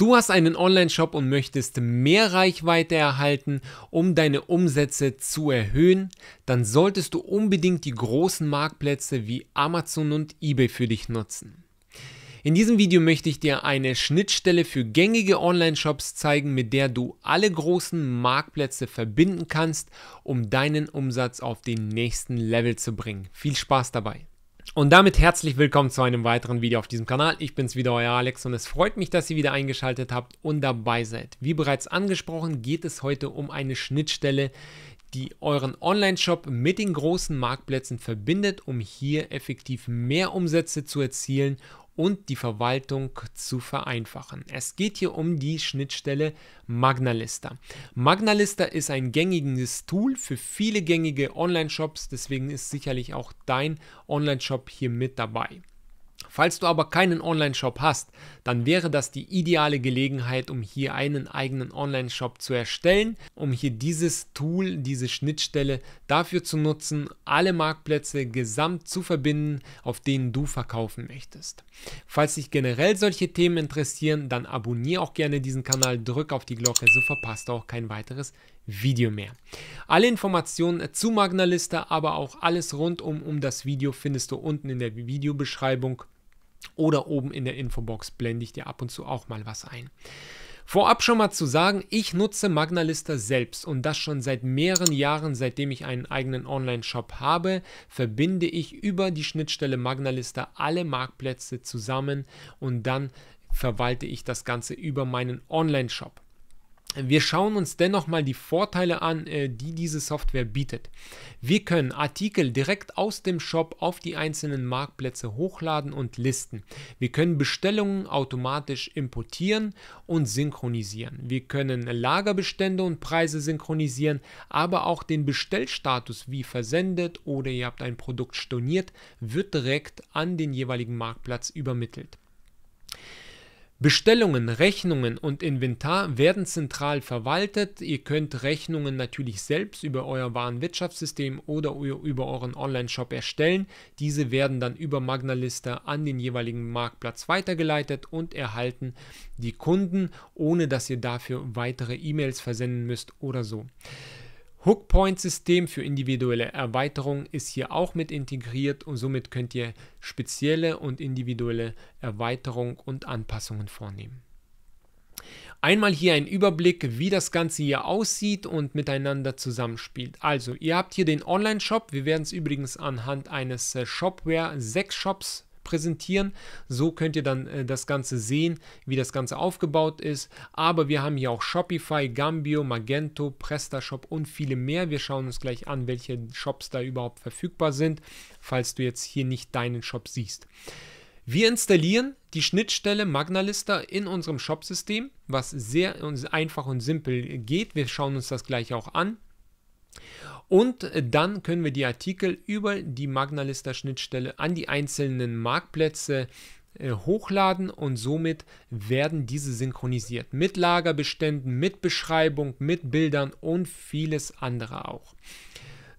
Du hast einen Online-Shop und möchtest mehr Reichweite erhalten, um deine Umsätze zu erhöhen, dann solltest du unbedingt die großen Marktplätze wie Amazon und eBay für dich nutzen. In diesem Video möchte ich dir eine Schnittstelle für gängige Online-Shops zeigen, mit der du alle großen Marktplätze verbinden kannst, um deinen Umsatz auf den nächsten Level zu bringen. Viel Spaß dabei! Und damit herzlich willkommen zu einem weiteren Video auf diesem Kanal. Ich bin's wieder, euer Alex und es freut mich, dass ihr wieder eingeschaltet habt und dabei seid. Wie bereits angesprochen, geht es heute um eine Schnittstelle, die euren Online-Shop mit den großen Marktplätzen verbindet, um hier effektiv mehr Umsätze zu erzielen und die Verwaltung zu vereinfachen. Es geht hier um die Schnittstelle MagnaLista. MagnaLista ist ein gängiges Tool für viele gängige Online-Shops, deswegen ist sicherlich auch dein Online-Shop hier mit dabei. Falls du aber keinen Online-Shop hast, dann wäre das die ideale Gelegenheit, um hier einen eigenen Online-Shop zu erstellen, um hier dieses Tool, diese Schnittstelle dafür zu nutzen, alle Marktplätze gesamt zu verbinden, auf denen du verkaufen möchtest. Falls dich generell solche Themen interessieren, dann abonniere auch gerne diesen Kanal, drück auf die Glocke, so verpasst du auch kein weiteres Video mehr. Alle Informationen zu Magnalista, aber auch alles rund um, um das Video findest du unten in der Videobeschreibung oder oben in der Infobox blende ich dir ab und zu auch mal was ein. Vorab schon mal zu sagen, ich nutze MagnaLista selbst und das schon seit mehreren Jahren, seitdem ich einen eigenen Online-Shop habe, verbinde ich über die Schnittstelle MagnaLista alle Marktplätze zusammen und dann verwalte ich das Ganze über meinen Online-Shop wir schauen uns dennoch mal die Vorteile an, äh, die diese Software bietet. Wir können Artikel direkt aus dem Shop auf die einzelnen Marktplätze hochladen und listen. Wir können Bestellungen automatisch importieren und synchronisieren. Wir können Lagerbestände und Preise synchronisieren, aber auch den Bestellstatus wie versendet oder ihr habt ein Produkt storniert, wird direkt an den jeweiligen Marktplatz übermittelt. Bestellungen, Rechnungen und Inventar werden zentral verwaltet. Ihr könnt Rechnungen natürlich selbst über euer Warenwirtschaftssystem oder über euren Online-Shop erstellen. Diese werden dann über Magnalista an den jeweiligen Marktplatz weitergeleitet und erhalten die Kunden, ohne dass ihr dafür weitere E-Mails versenden müsst oder so. Hookpoint-System für individuelle Erweiterungen ist hier auch mit integriert und somit könnt ihr spezielle und individuelle Erweiterungen und Anpassungen vornehmen. Einmal hier ein Überblick, wie das Ganze hier aussieht und miteinander zusammenspielt. Also, ihr habt hier den Online-Shop. Wir werden es übrigens anhand eines äh, Shopware 6 Shops präsentieren. So könnt ihr dann äh, das Ganze sehen, wie das Ganze aufgebaut ist. Aber wir haben hier auch Shopify, Gambio, Magento, PrestaShop und viele mehr. Wir schauen uns gleich an, welche Shops da überhaupt verfügbar sind, falls du jetzt hier nicht deinen Shop siehst. Wir installieren die Schnittstelle MagnaLister in unserem Shopsystem, was sehr einfach und simpel geht. Wir schauen uns das gleich auch an. Und äh, dann können wir die Artikel über die Magnalista Schnittstelle an die einzelnen Marktplätze äh, hochladen und somit werden diese synchronisiert mit Lagerbeständen, mit Beschreibung, mit Bildern und vieles andere auch.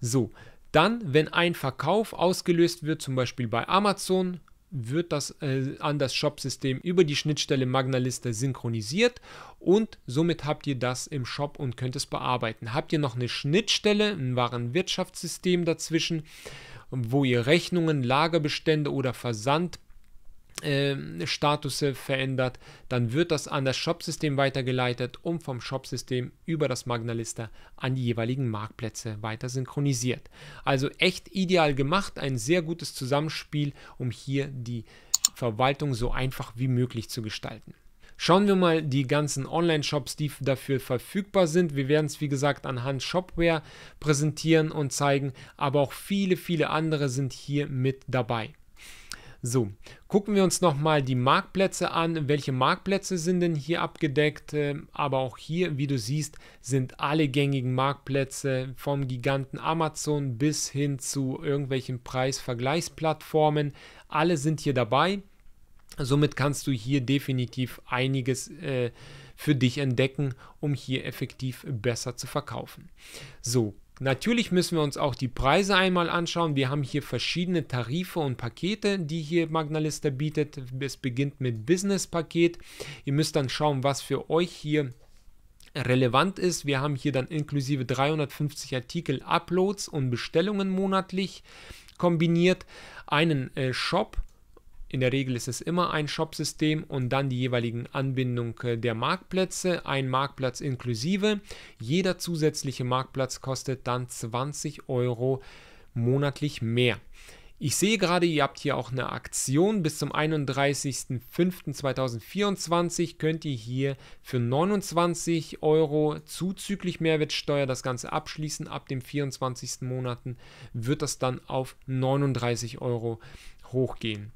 So, dann, wenn ein Verkauf ausgelöst wird, zum Beispiel bei Amazon, wird das äh, an das Shop-System über die Schnittstelle MagnaListe synchronisiert und somit habt ihr das im Shop und könnt es bearbeiten. Habt ihr noch eine Schnittstelle, ein Warenwirtschaftssystem dazwischen, wo ihr Rechnungen, Lagerbestände oder Versand ähm, Status verändert, dann wird das an das Shop-System weitergeleitet und vom Shop-System über das Magnalista an die jeweiligen Marktplätze weiter synchronisiert. Also echt ideal gemacht, ein sehr gutes Zusammenspiel, um hier die Verwaltung so einfach wie möglich zu gestalten. Schauen wir mal die ganzen Online-Shops, die dafür verfügbar sind. Wir werden es, wie gesagt, anhand Shopware präsentieren und zeigen, aber auch viele, viele andere sind hier mit dabei. So, gucken wir uns nochmal die Marktplätze an. Welche Marktplätze sind denn hier abgedeckt? Ähm, aber auch hier, wie du siehst, sind alle gängigen Marktplätze vom Giganten Amazon bis hin zu irgendwelchen Preisvergleichsplattformen. Alle sind hier dabei. Somit kannst du hier definitiv einiges äh, für dich entdecken, um hier effektiv besser zu verkaufen. So, Natürlich müssen wir uns auch die Preise einmal anschauen. Wir haben hier verschiedene Tarife und Pakete, die hier Magnalista bietet. Es beginnt mit Business-Paket. Ihr müsst dann schauen, was für euch hier relevant ist. Wir haben hier dann inklusive 350 Artikel, Uploads und Bestellungen monatlich kombiniert, einen äh, Shop in der Regel ist es immer ein Shop-System und dann die jeweiligen Anbindung äh, der Marktplätze, ein Marktplatz inklusive. Jeder zusätzliche Marktplatz kostet dann 20 Euro monatlich mehr. Ich sehe gerade, ihr habt hier auch eine Aktion. Bis zum 31.05.2024 könnt ihr hier für 29 Euro zuzüglich Mehrwertsteuer das Ganze abschließen. Ab dem 24. Monaten wird das dann auf 39 Euro hochgehen.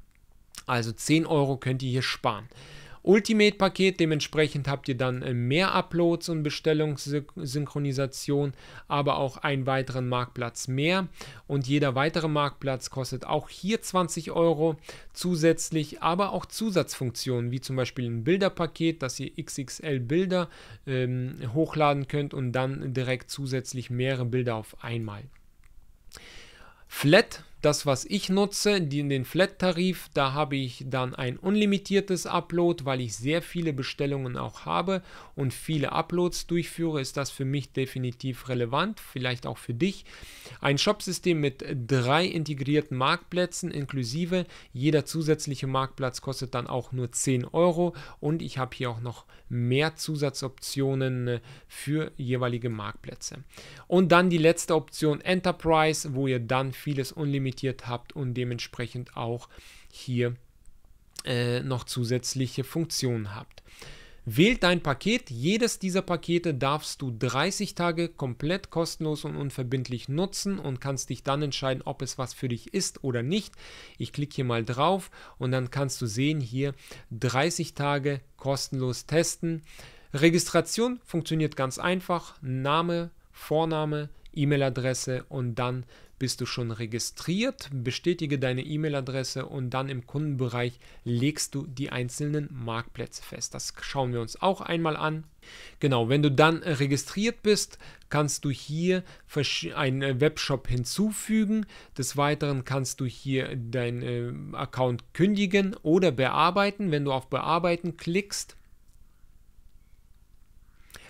Also 10 Euro könnt ihr hier sparen. Ultimate-Paket, dementsprechend habt ihr dann äh, mehr Uploads und Bestellungssynchronisation, aber auch einen weiteren Marktplatz mehr. Und jeder weitere Marktplatz kostet auch hier 20 Euro zusätzlich, aber auch Zusatzfunktionen, wie zum Beispiel ein Bilderpaket, dass ihr XXL-Bilder ähm, hochladen könnt und dann direkt zusätzlich mehrere Bilder auf einmal. Flat das, was ich nutze, die, den Flat-Tarif, da habe ich dann ein unlimitiertes Upload, weil ich sehr viele Bestellungen auch habe und viele Uploads durchführe, ist das für mich definitiv relevant, vielleicht auch für dich. Ein Shopsystem mit drei integrierten Marktplätzen inklusive. Jeder zusätzliche Marktplatz kostet dann auch nur 10 Euro und ich habe hier auch noch mehr Zusatzoptionen äh, für jeweilige Marktplätze. Und dann die letzte Option Enterprise, wo ihr dann vieles unlimitiert limitiert habt und dementsprechend auch hier äh, noch zusätzliche Funktionen habt. Wählt dein Paket. Jedes dieser Pakete darfst du 30 Tage komplett kostenlos und unverbindlich nutzen und kannst dich dann entscheiden, ob es was für dich ist oder nicht. Ich klicke hier mal drauf und dann kannst du sehen hier 30 Tage kostenlos testen. Registration funktioniert ganz einfach. Name, Vorname, E-Mail-Adresse und dann bist du schon registriert, bestätige deine E-Mail-Adresse und dann im Kundenbereich legst du die einzelnen Marktplätze fest. Das schauen wir uns auch einmal an. Genau, wenn du dann registriert bist, kannst du hier einen äh, Webshop hinzufügen. Des Weiteren kannst du hier deinen äh, Account kündigen oder bearbeiten. Wenn du auf Bearbeiten klickst,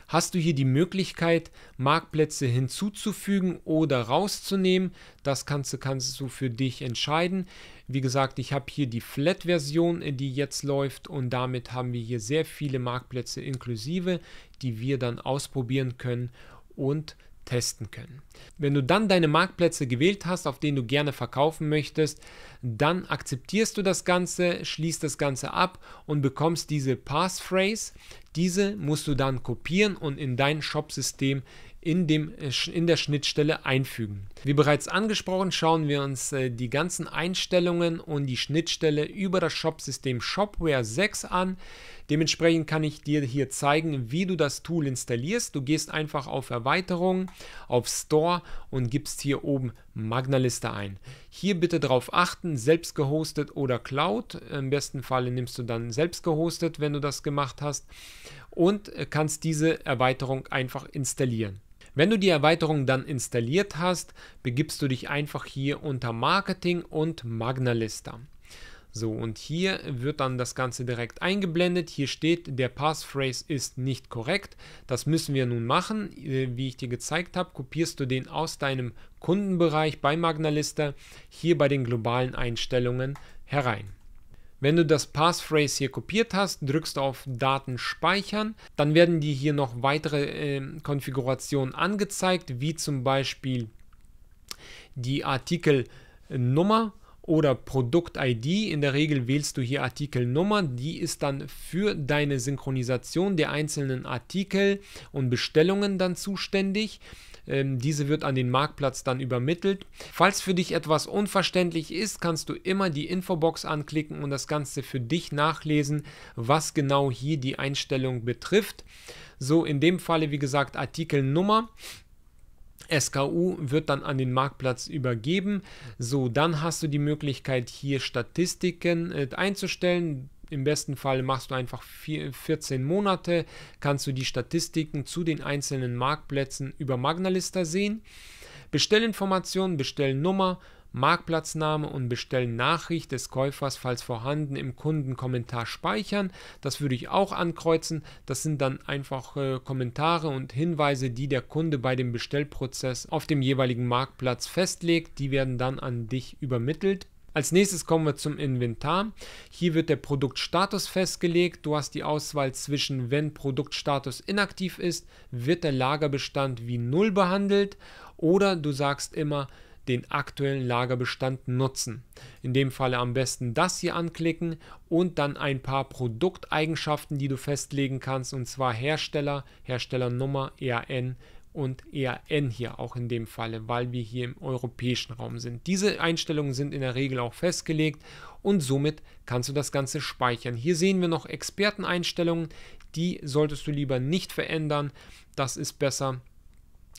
hast du hier die Möglichkeit, Marktplätze hinzuzufügen oder rauszunehmen. Das kannst du, kannst du für dich entscheiden. Wie gesagt, ich habe hier die Flat-Version, die jetzt läuft und damit haben wir hier sehr viele Marktplätze inklusive, die wir dann ausprobieren können und testen können. Wenn du dann deine Marktplätze gewählt hast, auf denen du gerne verkaufen möchtest, dann akzeptierst du das Ganze, schließt das Ganze ab und bekommst diese Passphrase. Diese musst du dann kopieren und in dein Shopsystem in, dem, äh, in der Schnittstelle einfügen. Wie bereits angesprochen, schauen wir uns äh, die ganzen Einstellungen und die Schnittstelle über das Shop-System Shopware 6 an. Dementsprechend kann ich dir hier zeigen, wie du das Tool installierst. Du gehst einfach auf Erweiterung, auf Store und gibst hier oben Magnaliste ein. Hier bitte darauf achten, selbst gehostet oder Cloud. Im besten Fall nimmst du dann selbst gehostet, wenn du das gemacht hast und äh, kannst diese Erweiterung einfach installieren. Wenn du die Erweiterung dann installiert hast, begibst du dich einfach hier unter Marketing und Magnalista. So, und hier wird dann das Ganze direkt eingeblendet. Hier steht, der Passphrase ist nicht korrekt. Das müssen wir nun machen. Äh, wie ich dir gezeigt habe, kopierst du den aus deinem Kundenbereich bei Magnalista hier bei den globalen Einstellungen herein. Wenn du das Passphrase hier kopiert hast, drückst du auf Daten speichern, dann werden dir hier noch weitere äh, Konfigurationen angezeigt, wie zum Beispiel die Artikelnummer oder Produkt-ID. In der Regel wählst du hier Artikelnummer. Die ist dann für deine Synchronisation der einzelnen Artikel und Bestellungen dann zuständig. Ähm, diese wird an den Marktplatz dann übermittelt. Falls für dich etwas unverständlich ist, kannst du immer die Infobox anklicken und das Ganze für dich nachlesen, was genau hier die Einstellung betrifft. So, in dem Falle, wie gesagt, Artikelnummer. SKU wird dann an den Marktplatz übergeben. So, dann hast du die Möglichkeit, hier Statistiken äh, einzustellen. Im besten Fall machst du einfach 14 Monate, kannst du die Statistiken zu den einzelnen Marktplätzen über Magnalista sehen. Bestellinformationen, Bestellnummer, Marktplatzname und Bestellnachricht des Käufers, falls vorhanden, im Kundenkommentar speichern. Das würde ich auch ankreuzen. Das sind dann einfach äh, Kommentare und Hinweise, die der Kunde bei dem Bestellprozess auf dem jeweiligen Marktplatz festlegt. Die werden dann an dich übermittelt als nächstes kommen wir zum Inventar. Hier wird der Produktstatus festgelegt. Du hast die Auswahl zwischen, wenn Produktstatus inaktiv ist, wird der Lagerbestand wie null behandelt oder du sagst immer, den aktuellen Lagerbestand nutzen. In dem Falle am besten das hier anklicken und dann ein paar Produkteigenschaften, die du festlegen kannst, und zwar Hersteller, Herstellernummer, EAN, und EAN hier auch in dem Falle, weil wir hier im europäischen Raum sind. Diese Einstellungen sind in der Regel auch festgelegt und somit kannst du das Ganze speichern. Hier sehen wir noch Experteneinstellungen, die solltest du lieber nicht verändern, das ist besser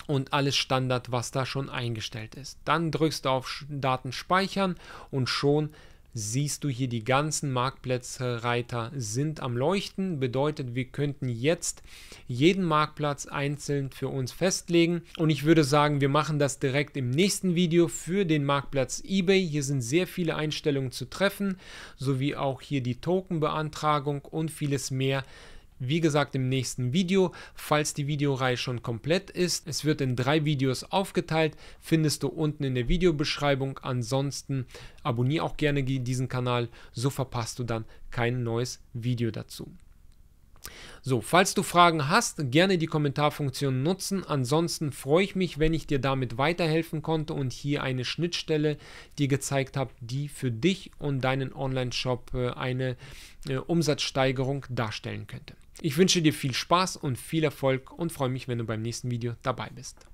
und alles Standard, was da schon eingestellt ist. Dann drückst du auf Daten speichern und schon siehst du hier die ganzen Marktplätze Reiter sind am Leuchten. Bedeutet, wir könnten jetzt jeden Marktplatz einzeln für uns festlegen. Und ich würde sagen, wir machen das direkt im nächsten Video für den Marktplatz eBay. Hier sind sehr viele Einstellungen zu treffen, sowie auch hier die Token-Beantragung und vieles mehr. Wie gesagt im nächsten Video, falls die Videoreihe schon komplett ist, es wird in drei Videos aufgeteilt, findest du unten in der Videobeschreibung. Ansonsten abonniere auch gerne diesen Kanal, so verpasst du dann kein neues Video dazu. So, falls du Fragen hast, gerne die Kommentarfunktion nutzen. Ansonsten freue ich mich, wenn ich dir damit weiterhelfen konnte und hier eine Schnittstelle dir gezeigt habe, die für dich und deinen Online-Shop äh, eine äh, Umsatzsteigerung darstellen könnte. Ich wünsche dir viel Spaß und viel Erfolg und freue mich, wenn du beim nächsten Video dabei bist.